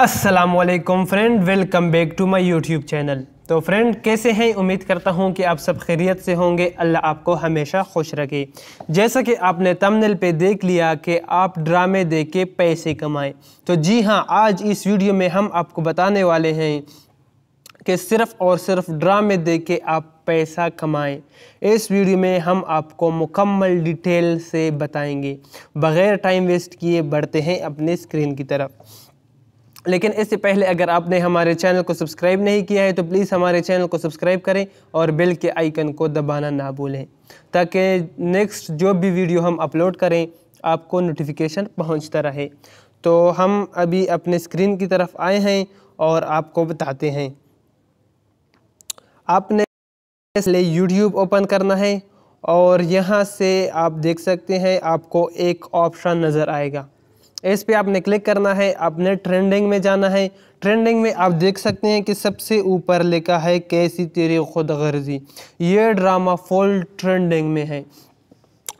Aslam friend welcome back to my YouTube channel तो friend कैसे हैं उम्मीद करता हूं कि आप सब खैरियत से होंगे अल्लाह आपको हमेशा खुश रखे जैसा कि आपने तमनल पे देख लिया कि आप ड्रामे दे के पैसे कमाएं तो जी हाँ आज इस वीडियो में हम आपको बताने वाले हैं कि सिर्फ़ और सिर्फ ड्रामे दे के आप पैसा कमाएं इस वीडियो में हम आपको मुकम्मल डिटेल से बताएंगे बग़ैर टाइम वेस्ट किए बढ़ते हैं अपने स्क्रीन की तरफ लेकिन इससे पहले अगर आपने हमारे चैनल को सब्सक्राइब नहीं किया है तो प्लीज़ हमारे चैनल को सब्सक्राइब करें और बेल के आइकन को दबाना ना भूलें ताकि नेक्स्ट जो भी वीडियो हम अपलोड करें आपको नोटिफिकेशन पहुंचता रहे तो हम अभी अपने स्क्रीन की तरफ आए हैं और आपको बताते हैं आपने इसलिए यूट्यूब ओपन करना है और यहाँ से आप देख सकते हैं आपको एक ऑप्शन नज़र आएगा इस पर आपने क्लिक करना है आपने ट्रेंडिंग में जाना है ट्रेंडिंग में आप देख सकते हैं कि सबसे ऊपर लिखा है कैसी तेरी खुद गर्जी ये ड्रामा फुल ट्रेंडिंग में है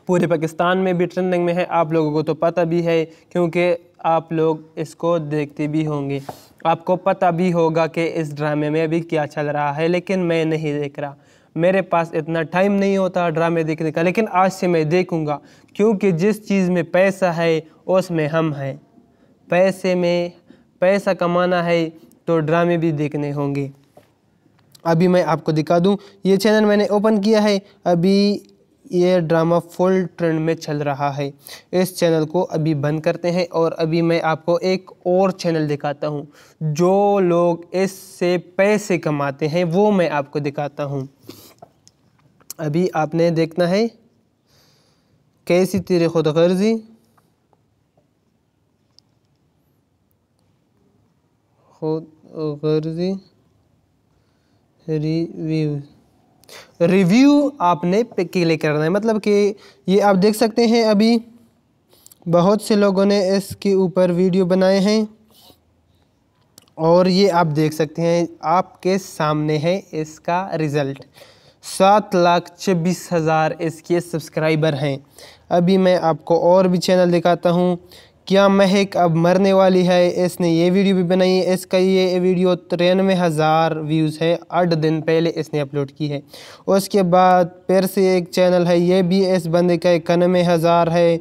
पूरे पाकिस्तान में भी ट्रेंडिंग में है आप लोगों को तो पता भी है क्योंकि आप लोग इसको देखते भी होंगे आपको पता भी होगा कि इस ड्रामे में अभी क्या चल रहा है लेकिन मैं नहीं देख रहा मेरे पास इतना टाइम नहीं होता ड्रामे देखने का लेकिन आज से मैं देखूँगा क्योंकि जिस चीज़ में पैसा है उसमें हम हैं पैसे में पैसा कमाना है तो ड्रामे भी देखने होंगे अभी मैं आपको दिखा दूं ये चैनल मैंने ओपन किया है अभी ये ड्रामा फुल ट्रेंड में चल रहा है इस चैनल को अभी बंद करते हैं और अभी मैं आपको एक और चैनल दिखाता हूँ जो लोग इससे पैसे कमाते हैं वो मैं आपको दिखाता हूँ अभी आपने देखना है कैसी तेरे खुद गर्जी खुद गर्जी रिव्यूज़ रिव्यू आपने क्लिक करना है मतलब कि ये आप देख सकते हैं अभी बहुत से लोगों ने इसके ऊपर वीडियो बनाए हैं और ये आप देख सकते हैं आपके सामने है इसका रिज़ल्ट सात लाख छब्बीस हज़ार इसके सब्सक्राइबर हैं अभी मैं आपको और भी चैनल दिखाता हूँ क्या महक अब मरने वाली है इसने ये वीडियो भी बनाई है इसका ये वीडियो तिरानवे हज़ार व्यूज़ है आठ दिन पहले इसने अपलोड की है उसके बाद फिर से एक चैनल है ये भी इस बंदे का इक्यानवे हज़ार है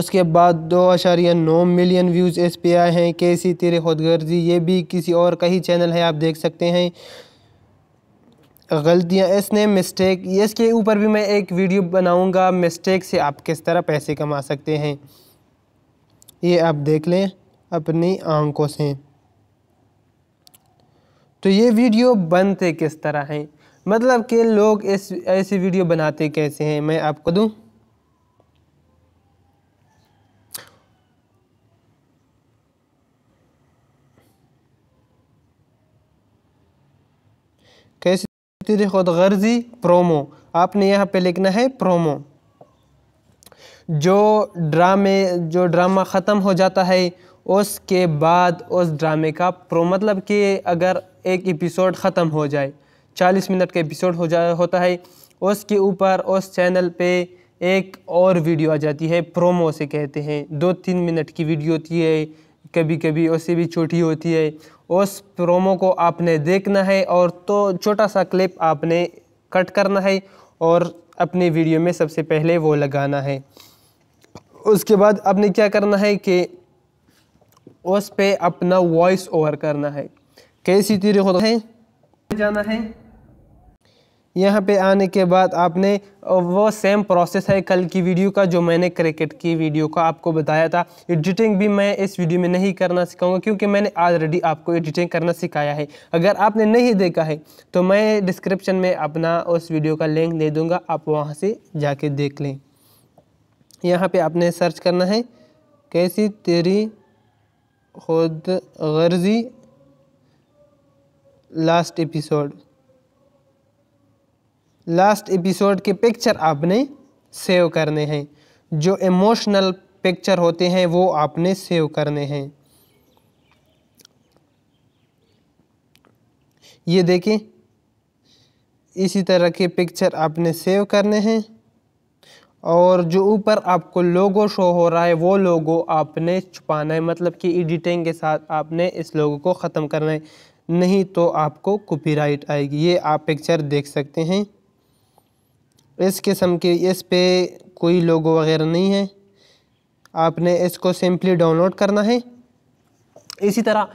उसके बाद दो आशारिया नौ मिलियन व्यूज़ इस पे आए हैं कैसी तेरे खुदगर्जी ये भी किसी और का ही चैनल है आप देख सकते हैं गलतियाँ इसने मिस्टेक इसके ऊपर भी मैं एक वीडियो बनाऊंगा मिस्टेक से आप किस तरह पैसे कमा सकते हैं ये आप देख लें अपनी आंखों से तो ये वीडियो बनते किस तरह हैं मतलब कि लोग इस ऐसी वीडियो बनाते कैसे हैं मैं आपको दूं कैसे खुद गर्जी प्रोमो आपने यहाँ पे लिखना है प्रोमो जो ड्रामे जो ड्रामा ख़त्म हो जाता है उसके बाद उस ड्रामे का प्रो मतलब कि अगर एक एपिसोड ख़त्म हो जाए चालीस मिनट का एपिसोड हो जा होता है उसके ऊपर उस चैनल पे एक और वीडियो आ जाती है प्रोमो से कहते हैं दो तीन मिनट की वीडियो होती है कभी कभी उससे भी छोटी होती है उस प्रोमो को आपने देखना है और तो छोटा सा क्लिप आपने कट करना है और अपने वीडियो में सबसे पहले वो लगाना है उसके बाद आपने क्या करना है कि उस पर अपना वॉइस ओवर करना है कैसी तरीके होता है जाना है यहाँ पे आने के बाद आपने वो सेम प्रोसेस है कल की वीडियो का जो मैंने क्रिकेट की वीडियो का आपको बताया था एडिटिंग भी मैं इस वीडियो में नहीं करना सिखाऊंगा क्योंकि मैंने ऑलरेडी आपको एडिटिंग करना सिखाया है अगर आपने नहीं देखा है तो मैं डिस्क्रिप्शन में अपना उस वीडियो का लिंक दे दूँगा आप वहाँ से जाके देख लें यहाँ पे आपने सर्च करना है कैसी तेरी खुद गर्जी लास्ट एपिसोड लास्ट एपिसोड के पिक्चर आपने सेव करने हैं जो इमोशनल पिक्चर होते हैं वो आपने सेव करने हैं ये देखें इसी तरह के पिक्चर आपने सेव करने हैं और जो ऊपर आपको लोगो शो हो रहा है वो लोगो आपने छुपाना है मतलब कि एडिटिंग के साथ आपने इस लोगो को ख़त्म करना है नहीं तो आपको कॉपीराइट आएगी ये आप पिक्चर देख सकते हैं इस किस्म के इस पे कोई लोगो वगैरह नहीं है आपने इसको सिंपली डाउनलोड करना है इसी तरह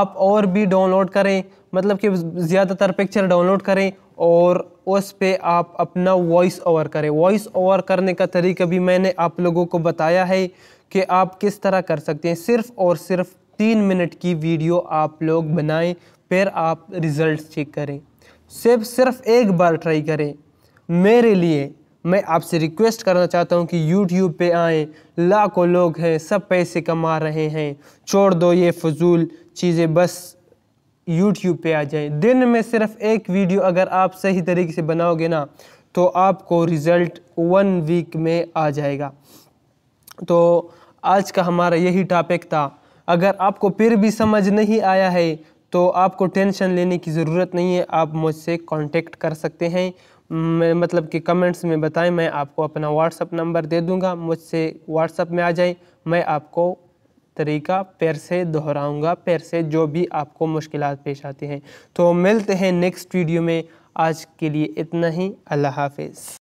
आप और भी डाउनलोड करें मतलब कि ज़्यादातर पिक्चर डाउनलोड करें और उस पर आप अपना वॉइस ओवर करें वॉइस ओवर करने का तरीका भी मैंने आप लोगों को बताया है कि आप किस तरह कर सकते हैं सिर्फ़ और सिर्फ तीन मिनट की वीडियो आप लोग बनाएं फिर आप रिज़ल्ट चेक करें सिर्फ सिर्फ एक बार ट्राई करें मेरे लिए मैं आपसे रिक्वेस्ट करना चाहता हूं कि यूट्यूब पे आएँ लाखों लोग हैं सब पैसे कमा रहे हैं छोड़ दो ये फजूल चीज़ें बस यूट्यूब पे आ जाए दिन में सिर्फ एक वीडियो अगर आप सही तरीके से बनाओगे ना तो आपको रिज़ल्ट वन वीक में आ जाएगा तो आज का हमारा यही टॉपिक था अगर आपको फिर भी समझ नहीं आया है तो आपको टेंशन लेने की ज़रूरत नहीं है आप मुझसे कांटेक्ट कर सकते हैं मतलब कि कमेंट्स में बताएं मैं आपको अपना व्हाट्सअप नंबर दे दूंगा मुझसे व्हाट्सअप में आ जाए मैं आपको तरीका पैर से दोहराऊंगा पैर से जो भी आपको मुश्किल पेश आती हैं तो मिलते हैं नेक्स्ट वीडियो में आज के लिए इतना ही अल्लाह हाफिज़